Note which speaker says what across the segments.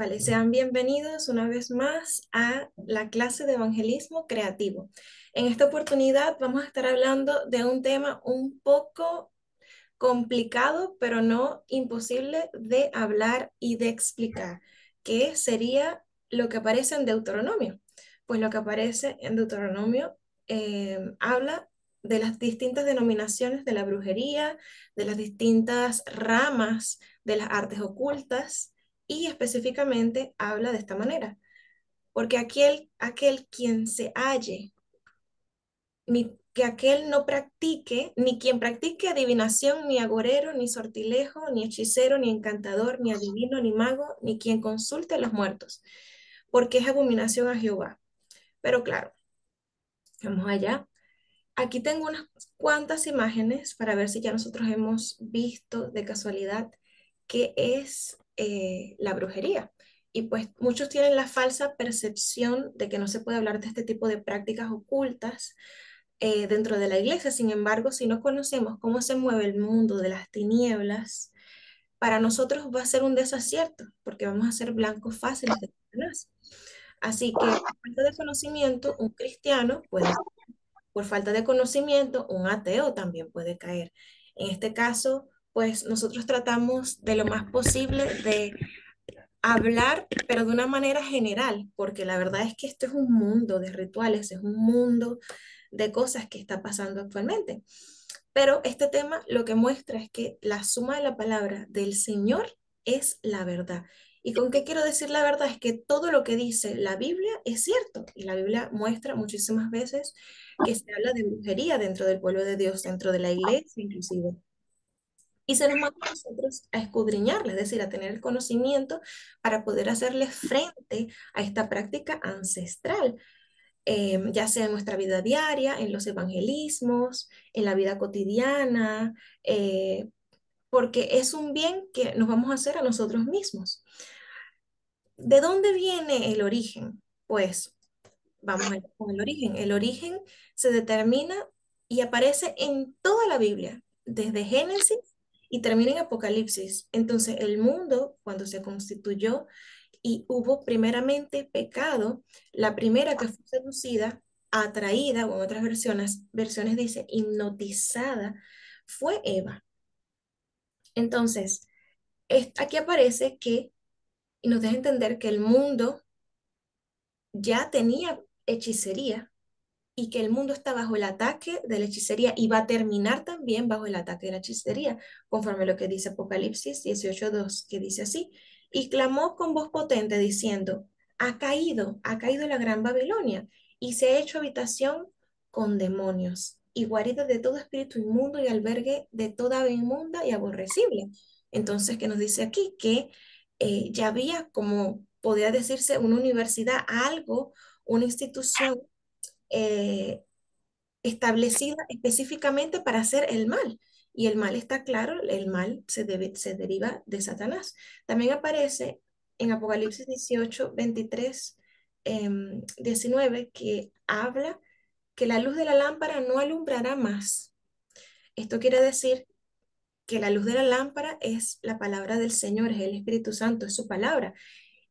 Speaker 1: Vale, sean bienvenidos una vez más a la clase de evangelismo creativo. En esta oportunidad vamos a estar hablando de un tema un poco complicado, pero no imposible de hablar y de explicar, que sería lo que aparece en Deuteronomio. Pues lo que aparece en Deuteronomio em, habla de las distintas denominaciones de la brujería, de las distintas ramas de las artes ocultas, y específicamente habla de esta manera. Porque aquel, aquel quien se halle, ni que aquel no practique, ni quien practique adivinación, ni agorero, ni sortilejo, ni hechicero, ni encantador, ni adivino, ni mago, ni quien consulte a los muertos, porque es abominación a Jehová. Pero claro, vamos allá. Aquí tengo unas cuantas imágenes para ver si ya nosotros hemos visto de casualidad qué es eh, la brujería. Y pues muchos tienen la falsa percepción de que no se puede hablar de este tipo de prácticas ocultas eh, dentro de la iglesia. Sin embargo, si no conocemos cómo se mueve el mundo de las tinieblas, para nosotros va a ser un desacierto, porque vamos a ser blancos fáciles Así que, por falta de conocimiento, un cristiano puede Por falta de conocimiento, un ateo también puede caer. En este caso, pues nosotros tratamos de lo más posible de hablar, pero de una manera general, porque la verdad es que esto es un mundo de rituales, es un mundo de cosas que está pasando actualmente. Pero este tema lo que muestra es que la suma de la palabra del Señor es la verdad. ¿Y con qué quiero decir la verdad? Es que todo lo que dice la Biblia es cierto. Y la Biblia muestra muchísimas veces que se habla de brujería dentro del pueblo de Dios, dentro de la iglesia inclusive y se nos manda a nosotros a escudriñarla, es decir, a tener el conocimiento para poder hacerle frente a esta práctica ancestral, em, ya sea en nuestra vida diaria, en los evangelismos, en la vida cotidiana, eh, porque es un bien que nos vamos a hacer a nosotros mismos. ¿De dónde viene el origen? Pues vamos a ir con el origen. El origen se determina y aparece en toda la Biblia, desde Génesis y termina en Apocalipsis. Entonces el mundo, cuando se constituyó y hubo primeramente pecado, la primera que fue seducida, atraída, o en otras versiones, versiones dice hipnotizada, fue Eva. Entonces, aquí aparece que, y nos deja entender que el mundo ya tenía hechicería, y que el mundo está bajo el ataque de la hechicería y va a terminar también bajo el ataque de la hechicería, conforme lo que dice Apocalipsis 18.2, que dice así, y clamó con voz potente diciendo, ha caído, ha caído la gran Babilonia y se ha hecho habitación con demonios y guarida de todo espíritu inmundo y albergue de toda ave inmunda y aborrecible. Entonces, ¿qué nos dice aquí? Que eh, ya había, como podía decirse, una universidad, algo, una institución eh, establecida específicamente para hacer el mal. Y el mal está claro, el mal se, debe, se deriva de Satanás. También aparece en Apocalipsis 18, 23, 19, que habla que la luz de la lámpara no alumbrará más. Esto quiere decir que la luz de la lámpara es la palabra del Señor, es el Espíritu Santo, es su palabra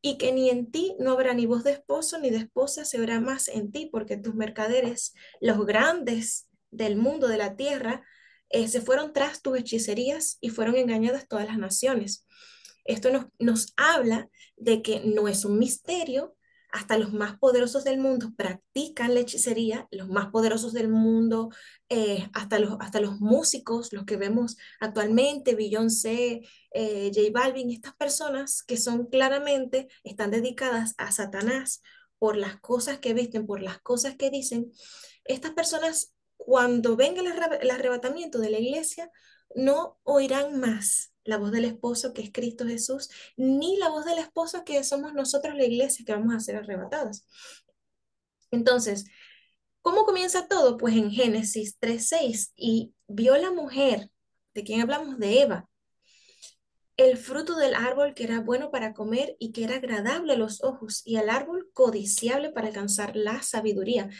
Speaker 1: y que ni en ti no habrá ni voz de esposo ni de esposa se verá más en ti, porque tus mercaderes, los grandes del mundo, de la tierra, eh, se fueron tras tus hechicerías y fueron engañadas todas las naciones. Esto nos habla de que no es un misterio hasta los más poderosos del mundo practican la hechicería, los más poderosos del mundo, eh, hasta, los, hasta los músicos, los que vemos actualmente, Beyoncé, C, eh, J Balvin, estas personas que son claramente, están dedicadas a Satanás por las cosas que visten, por las cosas que dicen, estas personas cuando venga el, arrebatamiento de la iglesia no oirán más la voz del esposo que es Cristo Jesús, ni la voz del esposo que somos nosotros la iglesia que vamos a ser arrebatadas Entonces, ¿cómo comienza todo? Pues en Génesis 3.6, y vio la mujer, de quien hablamos, de Eva, el fruto del árbol que era bueno para comer y que era agradable a los ojos, y el árbol codiciable para alcanzar la sabiduría.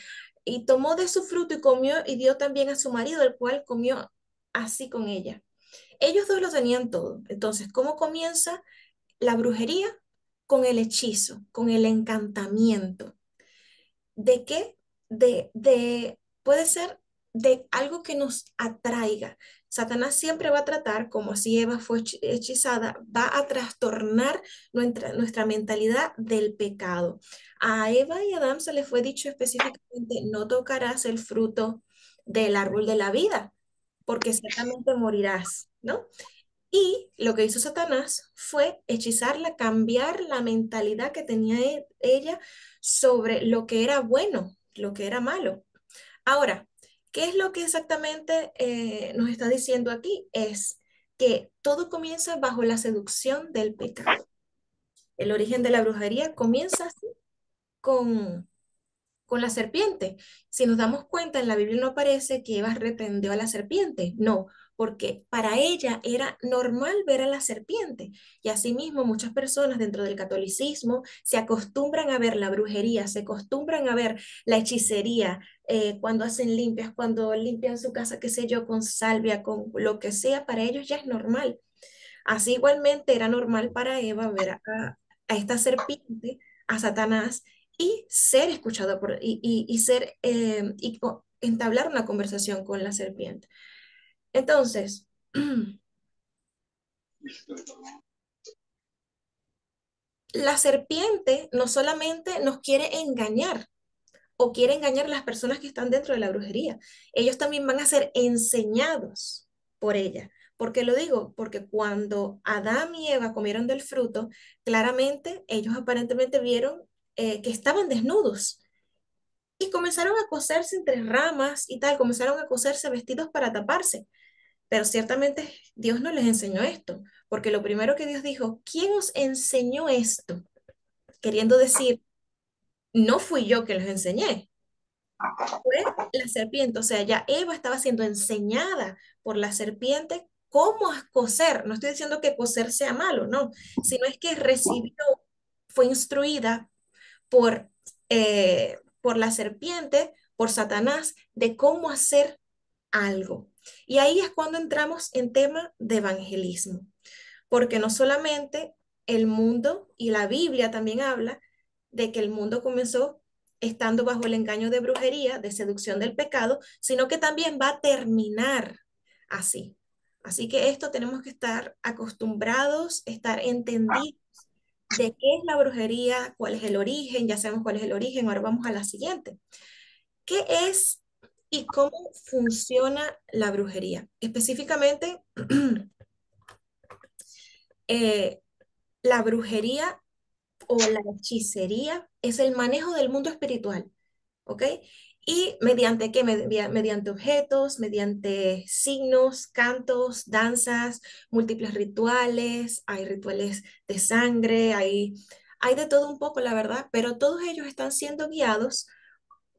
Speaker 1: Y tomó de su fruto y comió y dio también a su marido, el cual comió así con ella. Ellos dos lo tenían todo. Entonces, ¿cómo comienza la brujería? Con el hechizo, con el encantamiento. ¿De qué? De, de, puede ser de algo que nos atraiga. Satanás siempre va a tratar, como si Eva fue hechizada, va a trastornar nuestra, mentalidad del pecado. A Eva y Adán se les fue dicho específicamente, no tocarás el fruto del árbol de la vida porque exactamente morirás, ¿no? Y lo que hizo Satanás fue hechizarla, cambiar la mentalidad que tenía e-, ella sobre lo que era bueno, lo que era malo. Ahora, ¿qué es lo que exactamente eh, nos está diciendo aquí? Es que todo comienza bajo la seducción del pecado. El origen de la brujería comienza así, con con la serpiente. Si nos damos cuenta, en la Biblia no aparece que Eva reprendió a la serpiente, no, porque para ella era normal ver a la serpiente. Y asimismo, muchas personas dentro del catolicismo se acostumbran a ver la brujería, se acostumbran a ver la hechicería, eh, cuando hacen limpias, cuando limpian su casa, qué sé yo, con salvia, con lo que sea, para ellos ya es normal. Así igualmente era normal para Eva ver a esta serpiente, a Satanás, y ser escuchado por, y, y, y ser, eh, y entablar una conversación con la serpiente. Entonces, la serpiente no solamente nos quiere engañar o quiere engañar a las personas que están dentro de la brujería, ellos también van a ser enseñados por ella. ¿Por qué lo digo? Porque cuando Adán y Eva comieron del fruto, claramente ellos aparentemente vieron eh, que estaban desnudos. Y comenzaron a coserse entre ramas y tal, comenzaron a coserse vestidos para taparse. Pero ciertamente Dios no les enseñó esto, porque lo primero que Dios dijo, ¿quién os enseñó esto? Queriendo decir, no fui yo que los enseñé, fue la serpiente, o sea, ya Eva estaba siendo enseñada por la serpiente cómo coser. No estoy diciendo que coser sea malo, no, sino es que recibió, fue instruida por, eh, por la serpiente, por Satanás, de cómo hacer algo. Y ahí es cuando entramos en tema de evangelismo, porque no solamente el mundo y la Biblia también habla de que el mundo comenzó estando bajo el engaño de brujería, de seducción del pecado, sino que también va a terminar así. Así que esto tenemos que estar acostumbrados, estar ah. entendidos de qué es la brujería, cuál es el origen, ya sabemos cuál es el origen, ahora vamos a la siguiente. ¿Qué es y cómo funciona la brujería? Específicamente, eh, la brujería o la hechicería es el manejo del mundo espiritual, ¿ok? ¿Y mediante qué? Mediante objetos, mediante signos, cantos, danzas, múltiples rituales, hay rituales de sangre, hay, hay de todo un poco, la verdad, pero todos ellos están siendo guiados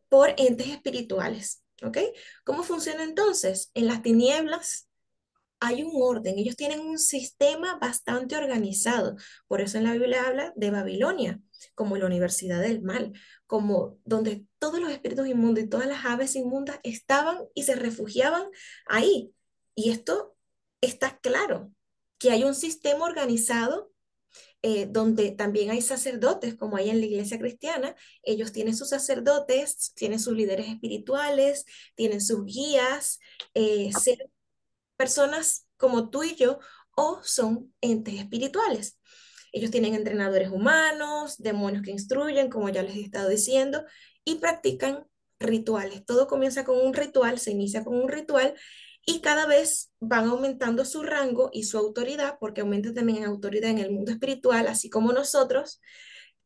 Speaker 1: por entes espirituales. ¿Ok? ¿Cómo funciona entonces? En las tinieblas hay un orden, ellos tienen un sistema bastante organizado. Por eso en la Biblia habla de Babilonia como la universidad del mal, como donde todos los espíritus inmundos y todas las aves inmundas estaban y se refugiaban ahí. Y esto está claro, que hay un sistema organizado eh, donde también hay sacerdotes, como hay en la iglesia cristiana, ellos tienen sus sacerdotes, tienen sus líderes espirituales, tienen sus guías, eh, ser personas como tú y yo o son entes espirituales. Ellos tienen entrenadores humanos, demonios que instruyen, como ya les he estado diciendo, y practican rituales. Todo comienza con un ritual, se inicia con un ritual y cada vez van aumentando su rango y su autoridad, porque aumenta también en autoridad en el mundo espiritual, así como nosotros.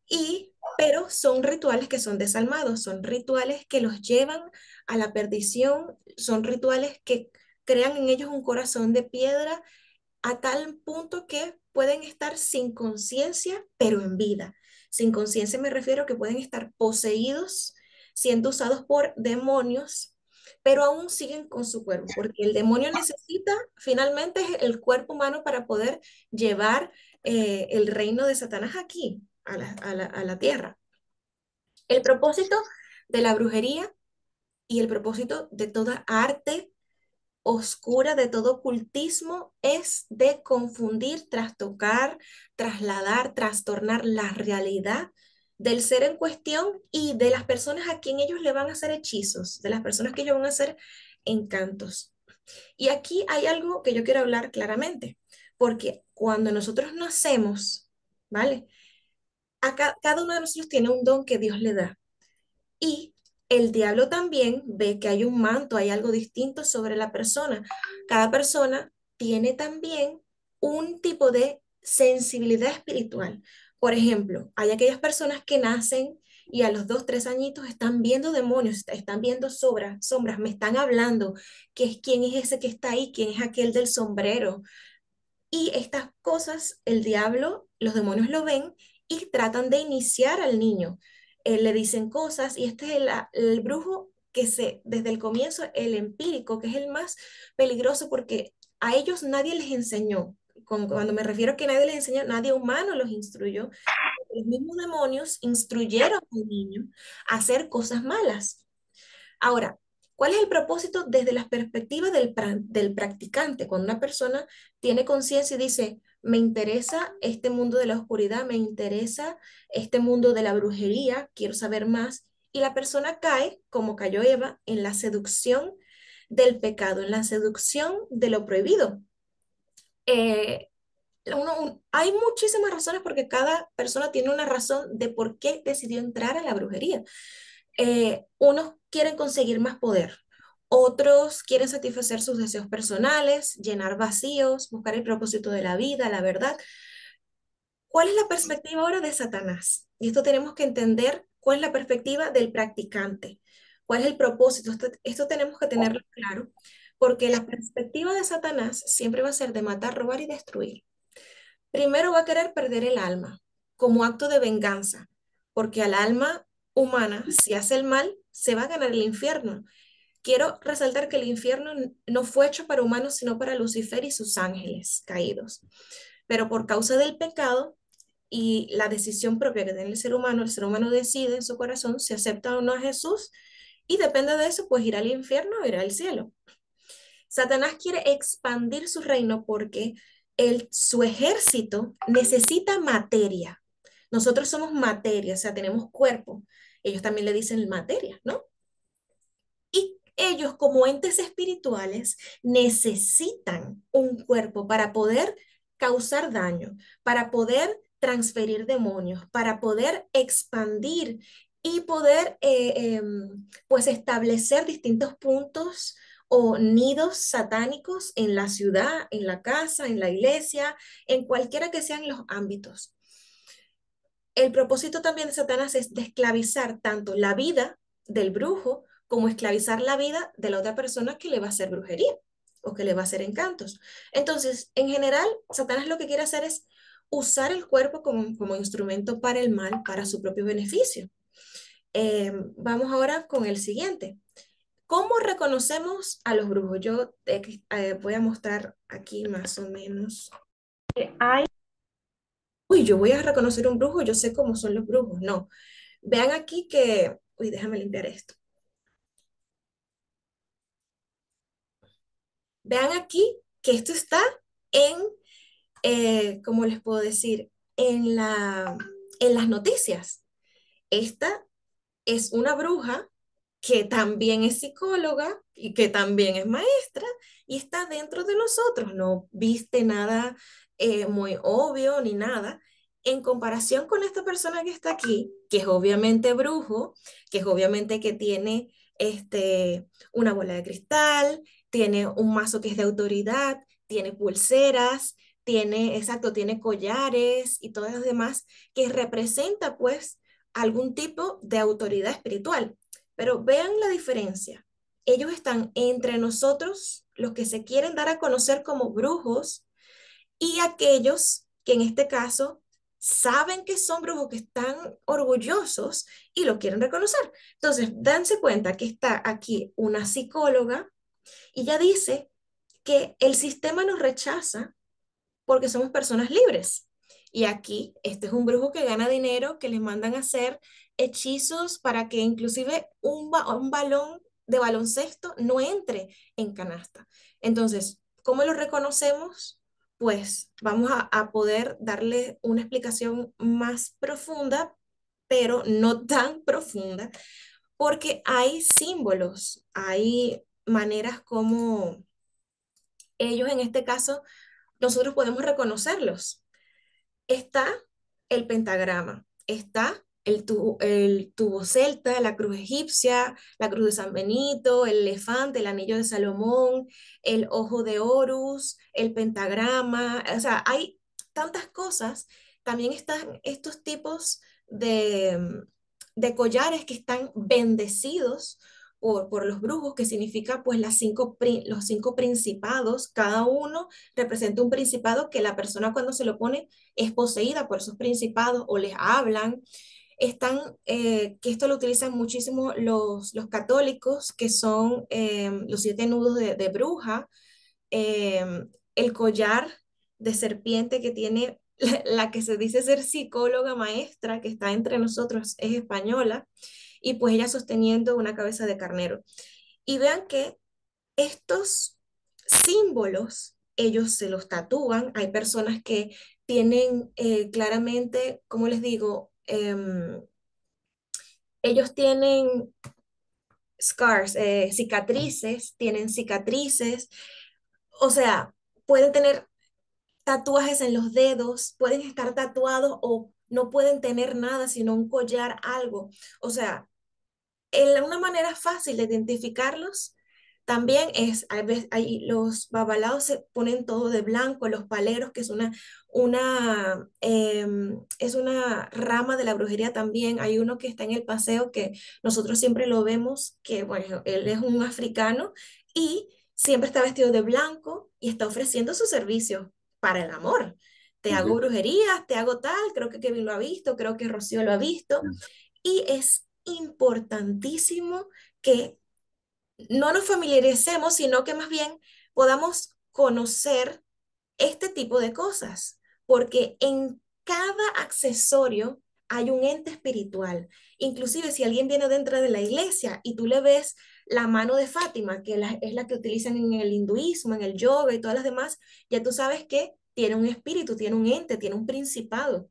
Speaker 1: Y, pero son rituales que son desalmados, son rituales que los llevan a la perdición, son rituales que crean en ellos un corazón de piedra a tal punto que pueden estar sin conciencia, pero en vida. Sin conciencia me refiero que pueden estar poseídos, siendo usados por demonios, pero aún siguen con su cuerpo, porque el demonio necesita finalmente el cuerpo humano para poder llevar eh, el reino de Satanás aquí, a la, a la tierra. El propósito de la brujería y el propósito de toda arte oscura de todo ocultismo es de confundir, trastocar, trasladar, trastornar la realidad del ser en cuestión y de las personas a quien ellos le van a hacer hechizos, de las personas que ellos van a hacer encantos. Y aquí hay algo que yo quiero hablar claramente, porque cuando nosotros nacemos, ¿vale? cada uno de nosotros tiene un don que Dios le da. Y el diablo también ve que hay un manto, hay algo distinto sobre la persona. Cada persona tiene también un tipo de sensibilidad espiritual. Por ejemplo, hay aquellas personas que nacen y a los dos, tres añitos están viendo demonios, están viendo sombras, sombras, me están hablando, que es quién es ese que está ahí, quién es aquel del sombrero. Y estas cosas, el diablo, los demonios lo ven y tratan de iniciar al niño. Eh, le dicen cosas y este es el, brujo que se, desde el comienzo, el empírico, que es el más peligroso porque a ellos nadie les enseñó. Con, cuando me refiero a que nadie les enseñó, nadie humano los instruyó. Los mismos demonios instruyeron al niño a hacer cosas malas. Ahora, ¿Cuál es el propósito desde la perspectiva del, practicante? Cuando una persona tiene conciencia y dice, me interesa este mundo de la oscuridad, me interesa este mundo de la brujería, quiero saber más, y la persona cae, como cayó Eva, en la seducción del pecado, en la seducción de lo prohibido. Eh, hay muchísimas razones porque cada persona tiene una razón de por qué decidió entrar a la brujería. Eh, unos quieren conseguir más poder, otros quieren satisfacer sus deseos personales, llenar vacíos, buscar el propósito de la vida, la verdad. ¿Cuál es la perspectiva ahora de Satanás? Y esto tenemos que entender cuál es la perspectiva del practicante, cuál es el propósito. Esto, tenemos que tenerlo claro, porque la perspectiva de Satanás siempre va a ser de matar, robar y destruir. Primero va a querer perder el alma como acto de venganza, porque al alma humana, si hace el mal, se va a ganar el infierno. Quiero resaltar que el infierno no fue hecho para humanos, sino para Lucifer y sus ángeles caídos. Pero por causa del pecado y la decisión propia que tiene el ser humano, el ser humano decide en su corazón si acepta o no a Jesús y depende de eso, pues irá al infierno o irá al cielo. Satanás quiere expandir su reino porque el, su ejército necesita materia. Nosotros somos materia, o sea, tenemos cuerpo, ellos también le dicen materia, ¿no? Y ellos como entes espirituales necesitan un cuerpo para poder causar daño, para poder transferir demonios, para poder expandir y poder eh, em, pues establecer distintos puntos o nidos satánicos en la ciudad, en la casa, en la iglesia, en cualquiera que sean los ámbitos. El propósito también de Satanás es de esclavizar tanto la vida del brujo como esclavizar la vida de la otra persona que le va a hacer brujería o que le va a hacer encantos. Entonces, en general, Satanás lo que quiere hacer es usar el cuerpo como, como instrumento para el mal, para su propio beneficio. Eh, vamos ahora con el siguiente. ¿Cómo reconocemos a los brujos? Yo eh, voy a mostrar aquí más o menos. Hay uy, yo voy a reconocer un brujo, yo sé cómo son los brujos. No. Vean aquí que, uy, déjame limpiar esto. Vean aquí que esto está en, eh, ¿cómo les puedo decir? En, la, en las noticias. Esta es una bruja que también es psicóloga y que también es maestra y está dentro de nosotros, no viste nada eh, muy obvio ni nada, en comparación con esta persona que está aquí, que es obviamente brujo, que es obviamente que tiene este, una bola de cristal, tiene un mazo que es de autoridad, tiene pulseras, tiene, exacto, tiene collares y todas las demás, que representa pues algún tipo de autoridad espiritual. Pero vean la diferencia. Ellos están entre nosotros, los que se quieren dar a conocer como brujos, y aquellos que en este caso saben que son brujos, que están orgullosos y lo quieren reconocer. Entonces, danse cuenta que está aquí una psicóloga y ya dice que el sistema nos rechaza porque somos personas libres. Y aquí, este es un brujo que gana dinero, que le mandan a hacer hechizos para que inclusive un, un balón de baloncesto no entre en canasta. Entonces, ¿cómo lo reconocemos? pues vamos a, poder darle una explicación más profunda, pero no tan profunda, porque hay símbolos, hay maneras como ellos en este caso, nosotros podemos reconocerlos. Está el pentagrama, está el tubo, celta, la cruz egipcia, la cruz de San Benito, el elefante, el anillo de Salomón, el ojo de Horus, el pentagrama, o sea, hay tantas cosas. También están estos tipos de, collares que están bendecidos por, por, los brujos, que significa pues las cinco, los cinco principados, cada uno representa un principado que la persona cuando se lo pone es poseída por esos principados o les hablan están, eh, que esto lo utilizan muchísimo los, los católicos, que son eh, los siete nudos de, bruja, eh, el collar de serpiente que tiene la, que se dice ser psicóloga maestra, que está entre nosotros, es española, y pues ella sosteniendo una cabeza de carnero. Y vean que estos símbolos, ellos se los tatúan, hay personas que tienen claramente, como les digo, Em, ellos tienen scars, eh, cicatrices, tienen cicatrices, o sea, pueden tener tatuajes en los dedos, pueden estar tatuados o no pueden tener nada sino un collar, algo. O sea, en una manera fácil de identificarlos también es, hay, hay, los babalados se ponen todo de blanco, los paleros, que es una, una, em, es una rama de la brujería también. Hay uno que está en el paseo que nosotros siempre lo vemos, que bueno, él es un africano y siempre está vestido de blanco y está ofreciendo su servicio para el amor. Te hago brujerías, te hago tal, creo que Kevin lo ha visto, creo que Rocío lo ha visto. Y es importantísimo que no nos familiaricemos, sino que más bien podamos conocer este tipo de cosas, porque en cada accesorio hay un ente espiritual. Inclusive si alguien viene dentro de la iglesia y tú le ves la mano de Fátima, que es la que utilizan en el hinduismo, en el yoga y todas las demás, ya tú sabes que tiene un espíritu, tiene un ente, tiene un principado.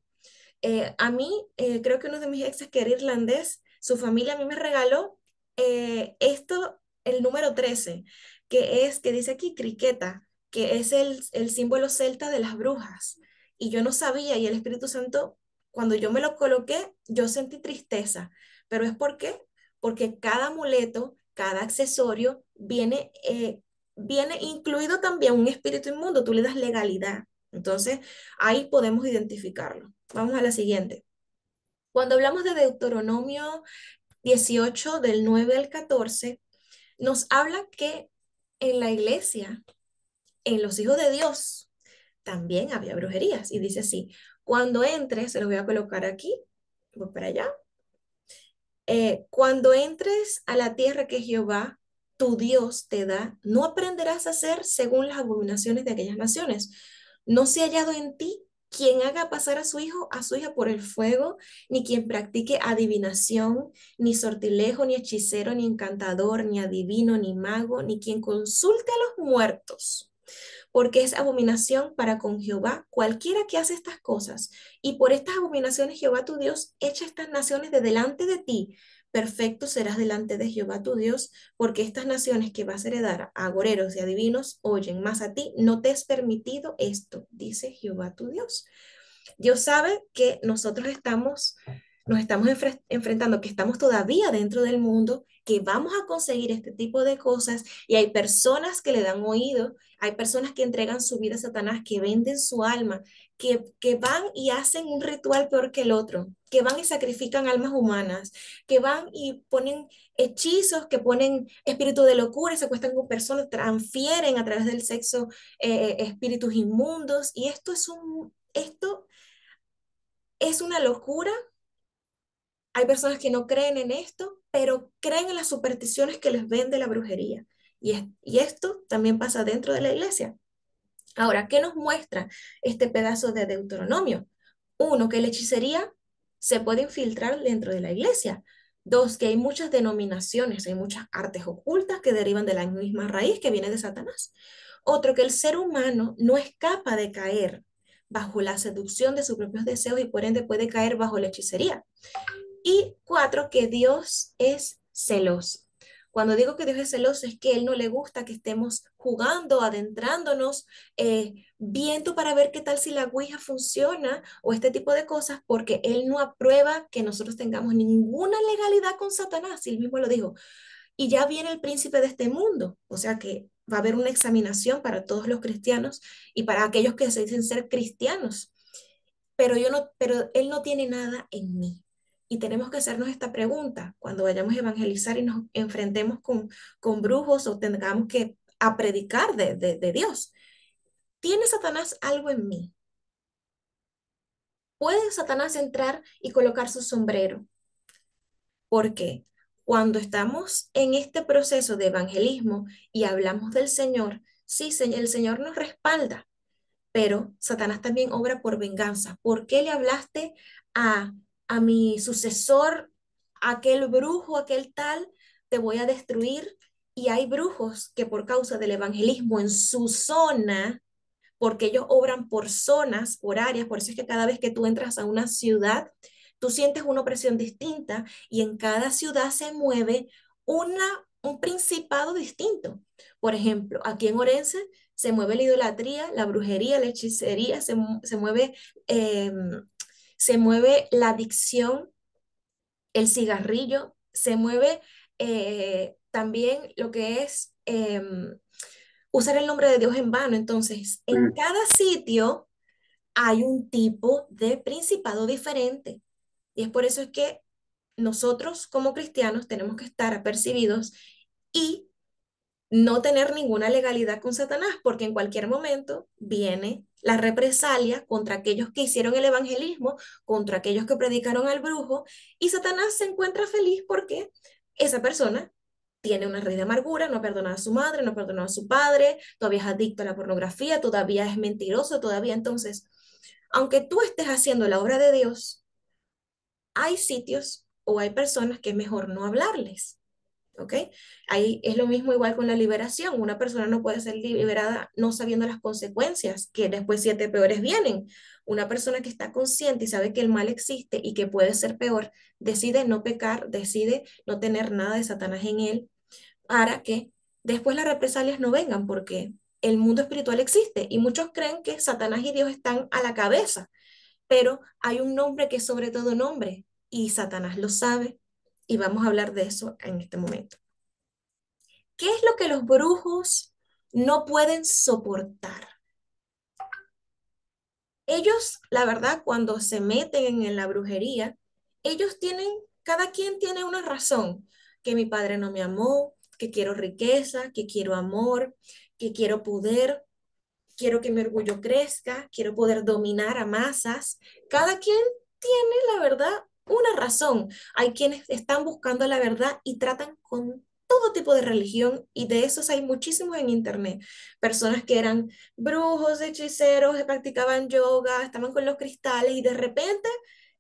Speaker 1: Eh, a mí, eh, creo que uno de mis exes que era irlandés, su familia a mí me regaló eh, esto el número 13, que es, que dice aquí, criqueta, que es el, símbolo celta de las brujas. Y yo no sabía, y el Espíritu Santo, cuando yo me lo coloqué, yo sentí tristeza. ¿Pero es por qué? Porque cada amuleto, cada accesorio viene, eh, viene incluido también un espíritu inmundo, tú le das legalidad. Entonces, ahí podemos identificarlo. Vamos a la siguiente. Cuando hablamos de Deuteronomio 18, del 9 al 14, nos habla que en la iglesia, en los hijos de Dios, también había brujerías. Y dice así, cuando entres, se los voy a colocar aquí, voy para allá. Eh, cuando entres a la tierra que Jehová, tu Dios, te da, no aprenderás a hacer según las abominaciones de aquellas naciones. No se ha hallado en ti quien haga pasar a su hijo, a su hija por el fuego, ni quien practique adivinación, ni sortilejo, ni hechicero, ni encantador, ni adivino, ni mago, ni quien consulte a los muertos, porque es abominación para con Jehová cualquiera que hace estas cosas. Y por estas abominaciones Jehová tu Dios echa estas naciones de delante de ti, perfecto serás delante de Jehová tu Dios, porque estas naciones que vas a heredar, agoreros y adivinos, oyen, más a ti no te has permitido esto, dice Jehová tu Dios. Dios sabe que nosotros estamos, nos estamos enfrentando, que estamos todavía dentro del mundo que vamos a conseguir este tipo de cosas y hay personas que le dan oído, hay personas que entregan su vida a Satanás, que venden su alma, que, que van y hacen un ritual peor que el otro, que van y sacrifican almas humanas, que van y ponen hechizos, que ponen espíritu de locura, se acuestan con personas, transfieren a través del sexo eh, eh, espíritus inmundos y esto es un... Esto es una locura hay personas que no creen en esto, pero creen en las supersticiones que les vende la brujería. Y, esto también pasa dentro de la iglesia. Ahora, ¿qué nos muestra este pedazo de Deuteronomio? Uno, que la hechicería se puede infiltrar dentro de la iglesia. Dos, que hay muchas denominaciones, hay muchas artes ocultas que derivan de la misma raíz que viene de Satanás. Otro, que el ser humano no escapa de caer bajo la seducción de sus propios deseos y por ende puede caer bajo la hechicería. Y cuatro, que Dios es celoso. Cuando digo que Dios es celoso es que Él no le gusta que estemos jugando, adentrándonos, eh, viendo para ver qué tal si la guija funciona o este tipo de cosas, porque Él no aprueba que nosotros tengamos ninguna legalidad con Satanás, y él mismo lo dijo. Y ya viene el príncipe de este mundo, o sea que va a haber una examinación para todos los cristianos y para aquellos que se dicen ser cristianos. Pero, yo no, pero Él no tiene nada en mí. Y tenemos que hacernos esta pregunta cuando vayamos a evangelizar y nos enfrentemos con, con brujos o tengamos que a predicar de, de Dios. ¿Tiene Satanás algo en mí? ¿Puede Satanás entrar y colocar su sombrero? Porque cuando estamos en este proceso de evangelismo y hablamos del Señor, sí, el Señor nos respalda, pero Satanás también obra por venganza. ¿Por qué le hablaste a a mi sucesor, aquel brujo, aquel tal, te voy a destruir. Y hay brujos que por causa del evangelismo en su zona, porque ellos obran por zonas, por áreas, por eso es que cada vez que tú entras a una ciudad, tú sientes una opresión distinta y en cada ciudad se mueve una, un principado distinto. Por ejemplo, aquí en Orense se mueve la idolatría, la brujería, la hechicería, se, mueve em, se mueve la adicción, el cigarrillo, se mueve eh, también lo que es em, usar el nombre de Dios en vano. Entonces, en mm. cada sitio hay un tipo de principado diferente. Y es por eso es que nosotros como cristianos tenemos que estar apercibidos y no tener ninguna legalidad con Satanás, porque en cualquier momento viene las represalias contra aquellos que hicieron el evangelismo, contra aquellos que predicaron al brujo, y Satanás se encuentra feliz porque esa persona tiene una red de amargura, no ha perdonado a su madre, no ha perdonado a su padre, todavía es adicto a la pornografía, todavía es mentiroso, todavía entonces, aunque tú estés haciendo la obra de Dios, hay sitios o hay personas que es mejor no hablarles, ¿ok? Ahí es lo mismo igual con la liberación. Una persona no puede ser liberada no sabiendo las consecuencias, que después siete peores vienen. Una persona que está consciente y sabe que el mal existe y que puede ser peor, decide no pecar, decide no tener nada de Satanás en él, para que después las represalias no vengan, porque el mundo espiritual existe y muchos creen que Satanás y Dios están a la cabeza, pero hay un nombre que es sobre todo nombre y Satanás lo sabe y vamos a hablar de eso en este momento. ¿Qué es lo que los brujos no pueden soportar? Ellos, la verdad, cuando se meten en la brujería, ellos tienen, cada quien tiene una razón, que mi padre no me amó, que quiero riqueza, que quiero amor, que quiero poder, quiero que mi orgullo crezca, quiero poder dominar a masas. Cada quien tiene, la verdad, una razón. Hay quienes están buscando la verdad y tratan con todo tipo de religión y de esos hay muchísimos en internet. Personas que eran brujos, hechiceros, que practicaban yoga, estaban con los cristales y de repente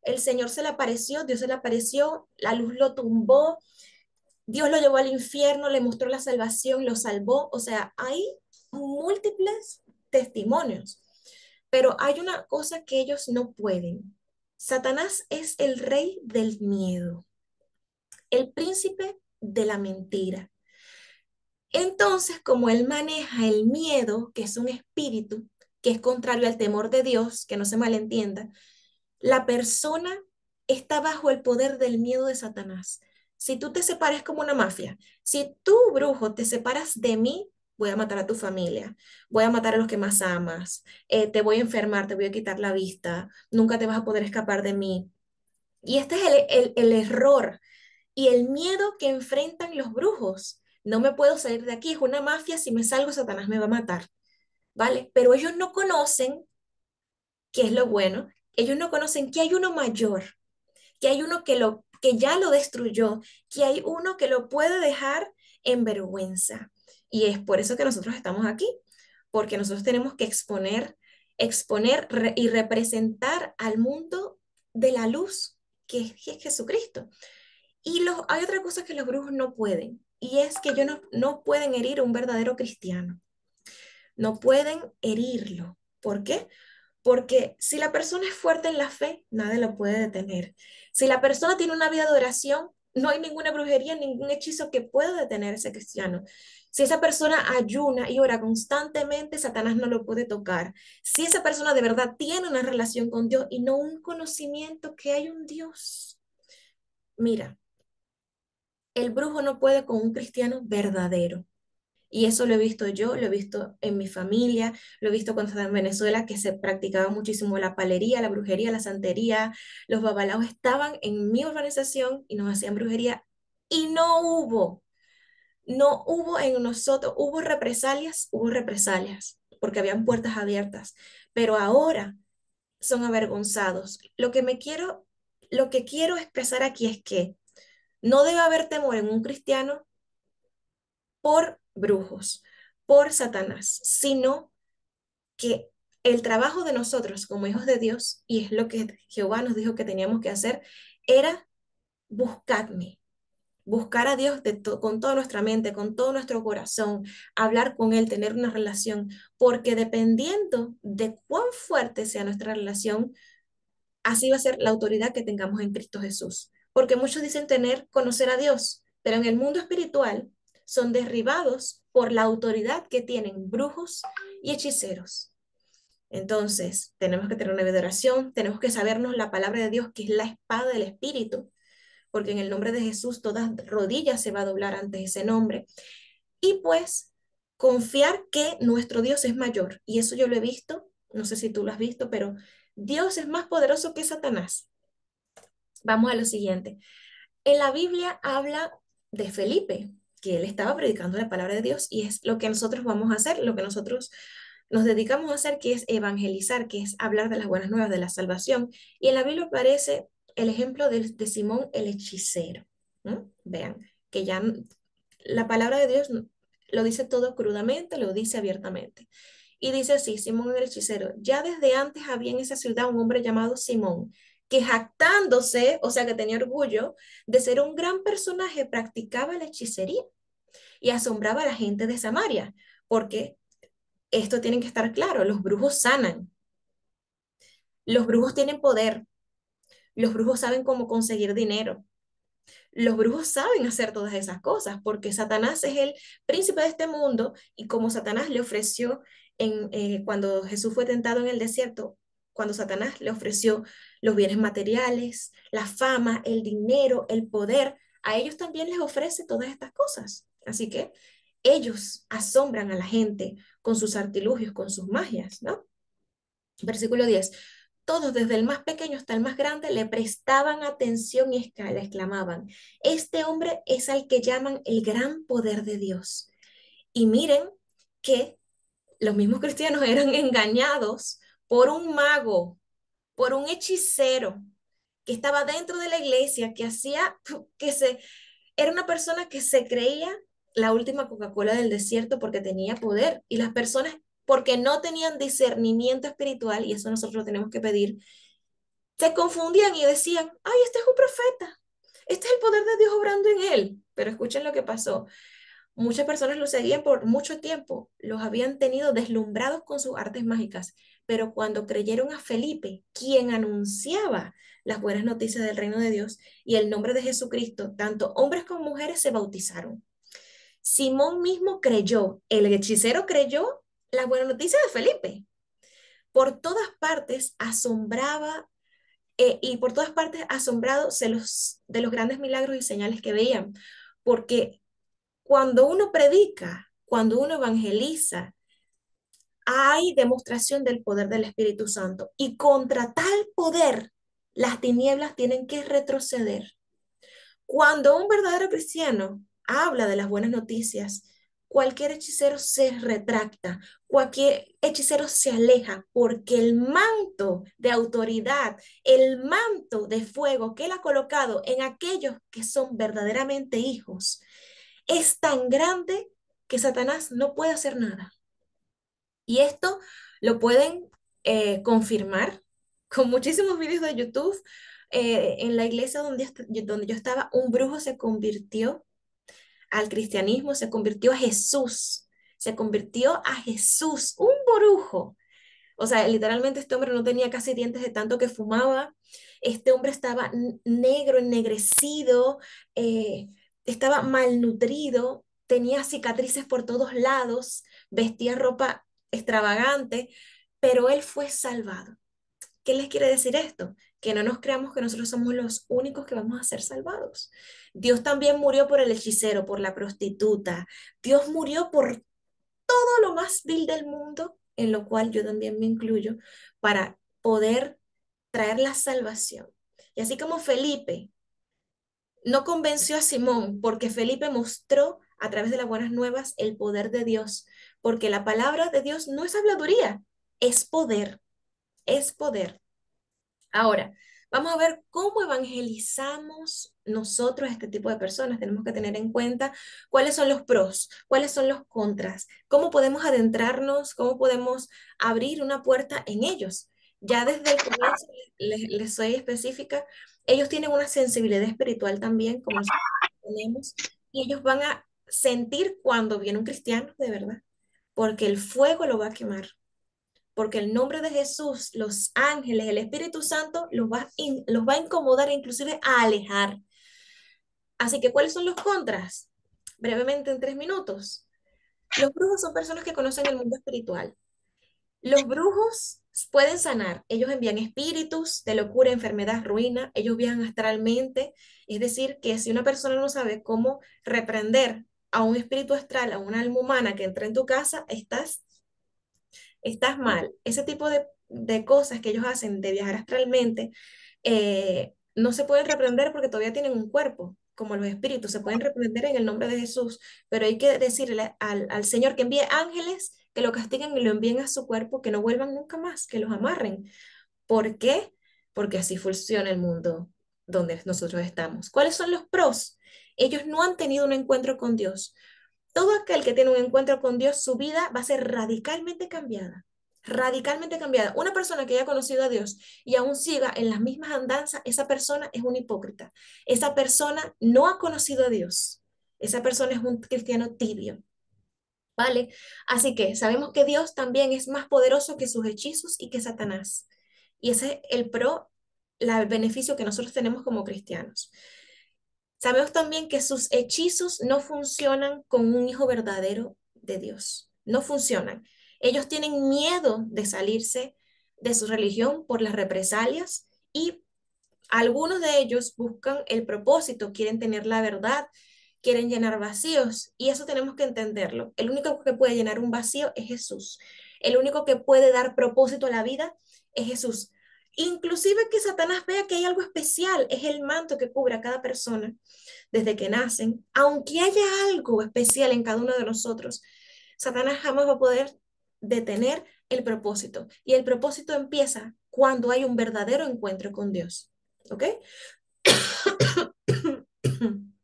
Speaker 1: el Señor se le apareció, Dios se le apareció, la luz lo tumbó, Dios lo llevó al infierno, le mostró la salvación, lo salvó. O sea, hay múltiples testimonios, pero hay una cosa que ellos no pueden Satanás es el rey del miedo, el príncipe de la mentira. Entonces, como él maneja el miedo, que es un espíritu, que es contrario al temor de Dios, que no se malentienda, la persona está bajo el poder del miedo de Satanás. Si tú te separas como una mafia, si tú, brujo, te separas de mí, voy a matar a tu familia, voy a matar a los que más amas, eh, te voy a enfermar, te voy a quitar la vista, nunca te vas a poder escapar de mí. Y este es el, error y el miedo que enfrentan los brujos. No me puedo salir de aquí, es una mafia, si me salgo Satanás me va a matar. ¿Vale? Pero ellos no conocen qué es lo bueno, ellos no conocen que hay uno mayor, que hay uno que, lo, que ya lo destruyó, que hay uno que lo puede dejar en vergüenza. Y es por eso que nosotros estamos aquí, porque nosotros tenemos que exponer, exponer y representar al mundo de la luz, que es, Jesucristo. Y los, hay otra cosa que los brujos no pueden, y es que ellos no, no pueden herir a un verdadero cristiano. No pueden herirlo. ¿Por qué? Porque si la persona es fuerte en la fe, nadie lo puede detener. Si la persona tiene una vida de oración, no hay ninguna brujería, ningún hechizo que pueda detener a ese cristiano. Si esa persona ayuna y ora constantemente, Satanás no lo puede tocar. Si esa persona de verdad tiene una relación con Dios y no un conocimiento que hay un Dios. Mira, el brujo no puede con un cristiano verdadero. Y eso lo he visto yo, lo he visto en mi familia, lo he visto cuando estaba en Venezuela, que se practicaba muchísimo la palería, la brujería, la santería. Los babalaos estaban en mi organización y nos hacían brujería y no hubo, no hubo en nosotros, hubo represalias, hubo represalias, porque habían puertas abiertas, pero ahora son avergonzados. Lo que me quiero, lo que quiero expresar aquí es que no debe haber temor en un cristiano por brujos, por Satanás, sino que el trabajo de nosotros como hijos de Dios, y es lo que Jehová nos dijo que teníamos que hacer, era buscadme, buscar a Dios con toda nuestra mente, con todo nuestro corazón, hablar con Él, tener una relación, porque dependiendo de cuán fuerte sea nuestra relación, así va a ser la autoridad que tengamos en Cristo Jesús. Porque muchos dicen tener, conocer a Dios, pero en el mundo espiritual son derribados por la autoridad que tienen brujos y hechiceros. Entonces, tenemos que tener una vida tenemos que sabernos la palabra de Dios, que es la espada del Espíritu, porque en el nombre de Jesús todas rodillas se va a doblar ante ese nombre. Y pues, confiar que nuestro Dios es mayor. Y eso yo lo he visto, no sé si tú lo has visto, pero Dios es más poderoso que Satanás. Vamos a lo siguiente. En la Biblia habla de Felipe, que él estaba predicando la palabra de Dios y es lo que nosotros vamos a hacer, lo que nosotros nos dedicamos a hacer, que es evangelizar, que es hablar de las buenas nuevas, de la salvación. Y en la Biblia aparece el ejemplo de, Simón el hechicero. Vean, que ya la palabra de Dios lo dice todo crudamente, lo dice abiertamente. Y dice así, Simón el hechicero, ya desde antes había en esa ciudad un hombre llamado Simón, que jactándose, o sea que tenía orgullo de ser un gran personaje, practicaba la hechicería y asombraba a la gente de Samaria, porque esto tiene que estar claro, los brujos sanan, los brujos tienen poder, los brujos saben cómo conseguir dinero, los brujos saben hacer todas esas cosas, porque Satanás es el príncipe de este mundo y como Satanás le ofreció en, eh, cuando Jesús fue tentado en el desierto, cuando Satanás le ofreció los bienes materiales, la fama, el dinero, el poder, a ellos también les ofrece todas estas cosas. Así que ellos asombran a la gente con sus artilugios, con sus magias, ¿no? Versículo 10. Todos, desde el más pequeño hasta el más grande, le prestaban atención y le exclamaban, este hombre es al que llaman el gran poder de Dios. Y miren que los mismos cristianos eran engañados por un mago, por un hechicero que estaba dentro de la iglesia, que hacía, que se, era una persona que se creía la última Coca-Cola del desierto porque tenía poder y las personas porque no tenían discernimiento espiritual, y eso nosotros lo tenemos que pedir, se confundían y decían, ay, este es un profeta, este es el poder de Dios obrando en él. Pero escuchen lo que pasó. Muchas personas lo seguían por mucho tiempo, los habían tenido deslumbrados con sus artes mágicas, pero cuando creyeron a Felipe, quien anunciaba las buenas noticias del reino de Dios y el nombre de Jesucristo, tanto hombres como mujeres se bautizaron. Simón mismo creyó, el hechicero creyó la buena noticia de Felipe. Por todas partes asombraba eh, y por todas partes asombrado se los, de los grandes milagros y señales que veían. Porque cuando uno predica, cuando uno evangeliza, hay demostración del poder del Espíritu Santo. Y contra tal poder, las tinieblas tienen que retroceder. Cuando un verdadero cristiano habla de las buenas noticias. Cualquier hechicero se retracta, cualquier hechicero se aleja, porque el manto de autoridad, el manto de fuego que él ha colocado en aquellos que son verdaderamente hijos, es tan grande que Satanás no puede hacer nada. Y esto lo pueden eh, confirmar con muchísimos vídeos de YouTube. Eh, en la iglesia donde, donde yo estaba, un brujo se convirtió al cristianismo, se convirtió a Jesús, se convirtió a Jesús, un burujo, O sea, literalmente este hombre no tenía casi dientes de tanto que fumaba, este hombre estaba negro, ennegrecido, eh, estaba malnutrido, tenía cicatrices por todos lados, vestía ropa extravagante, pero él fue salvado. ¿Qué les quiere decir esto? que no nos creamos que nosotros somos los únicos que vamos a ser salvados. Dios también murió por el hechicero, por la prostituta. Dios murió por todo lo más vil del mundo, en lo cual yo también me incluyo, para poder traer la salvación. Y así como Felipe no convenció a Simón, porque Felipe mostró a través de las buenas nuevas el poder de Dios, porque la palabra de Dios no es habladuría, es poder, es poder. Ahora, vamos a ver cómo evangelizamos nosotros a este tipo de personas. Tenemos que tener en cuenta cuáles son los pros, cuáles son los contras, cómo podemos adentrarnos, cómo podemos abrir una puerta en ellos. Ya desde el comienzo, les, soy específica, ellos tienen una sensibilidad espiritual también, como tenemos, y ellos van a sentir cuando viene un cristiano, de verdad, porque el fuego lo va a quemar porque el nombre de Jesús, los ángeles, el Espíritu Santo los va, los va a incomodar, e inclusive a alejar. Así que, ¿cuáles son los contras? Brevemente, en tres minutos. Los brujos son personas que conocen el mundo espiritual. Los brujos pueden sanar. Ellos envían espíritus de locura, enfermedad, ruina. Ellos viajan astralmente. Es decir, que si una persona no sabe cómo reprender a un espíritu astral, a una alma humana que entra en tu casa, estás estás mal. Ese tipo de, cosas que ellos hacen de viajar astralmente eh, no se pueden reprender porque todavía tienen un cuerpo, como los espíritus, se pueden reprender en el nombre de Jesús, pero hay que decirle al, al Señor que envíe ángeles que lo castiguen y lo envíen a su cuerpo, que no vuelvan nunca más, que los amarren. ¿Por qué? Porque así funciona el mundo donde nosotros estamos. ¿Cuáles son los pros? Ellos no han tenido un encuentro con Dios, todo aquel que tiene un encuentro con Dios, su vida va a ser radicalmente cambiada. Radicalmente cambiada. Una persona que haya conocido a Dios y aún siga en las mismas andanzas, esa persona es un hipócrita. Esa persona no ha conocido a Dios. Esa persona es un cristiano tibio. ¿Vale? Así que sabemos que Dios también es más poderoso que sus hechizos y que Satanás. Y ese es el pro, el beneficio que nosotros tenemos como cristianos. Sabemos también que sus hechizos no funcionan con un hijo verdadero de Dios. No funcionan. Ellos tienen miedo de salirse de su religión por las represalias y algunos de ellos buscan el propósito, quieren tener la verdad, quieren llenar vacíos y eso tenemos que entenderlo. El único que puede llenar un vacío es Jesús. El único que puede dar propósito a la vida es Jesús. Inclusive que Satanás vea que hay algo especial, es el manto que cubre a cada persona desde que nacen. Aunque haya algo especial en cada uno de nosotros, Satanás jamás va a poder detener el propósito. Y el propósito empieza cuando hay un verdadero encuentro con Dios. ¿Ok?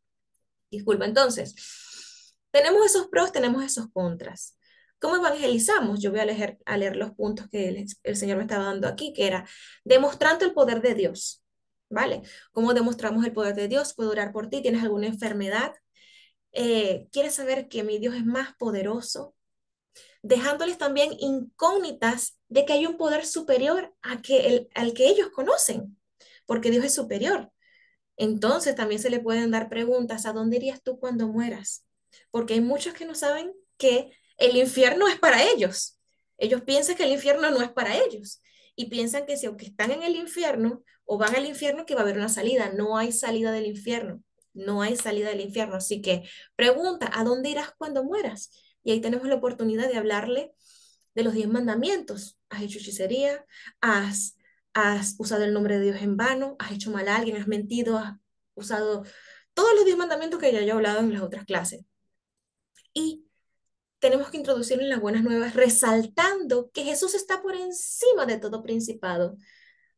Speaker 1: Disculpa, entonces, tenemos esos pros, tenemos esos contras. ¿Cómo evangelizamos? Yo voy a leer, los puntos que el, Señor me estaba dando aquí, que era demostrando el poder de Dios, ¿vale? ¿Cómo demostramos el poder de Dios? Puedo orar por ti, tienes alguna enfermedad, eh, quieres saber que mi Dios es más poderoso, dejándoles también incógnitas de que hay un poder superior a que el, al que ellos conocen, porque Dios es superior. Entonces también se le pueden dar preguntas, ¿a dónde irías tú cuando mueras? Porque hay muchos que no saben que el infierno es para ellos. Ellos piensan que el infierno no es para ellos y piensan que si aunque están en el infierno o van al infierno que va a haber una salida, no hay salida del infierno, no hay salida del infierno. Así que pregunta, ¿a dónde irás cuando mueras? Y ahí tenemos la oportunidad de hablarle de los diez mandamientos. ¿Has hecho hechicería? ¿Has, has usado el nombre de Dios en vano? ¿Has hecho mal a alguien? ¿Has mentido? ¿Has usado todos los diez mandamientos que ya he hablado en las otras clases? Y tenemos que introducir en las buenas nuevas, resaltando que Jesús está por encima de todo principado,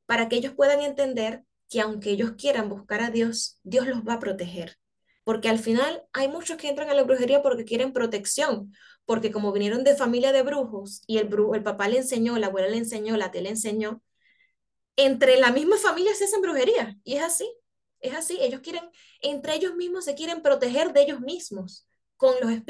Speaker 1: para que ellos puedan entender que aunque ellos quieran buscar a Dios, Dios los va a proteger. Porque al final hay muchos que entran a la brujería porque quieren protección, porque como vinieron de familia de brujos y el, el papá le enseñó, la abuela le enseñó, la tía le enseñó, entre la misma familia se hacen brujería. Y es así, es así. Ellos quieren, entre ellos mismos se quieren proteger de ellos mismos con los espíritus.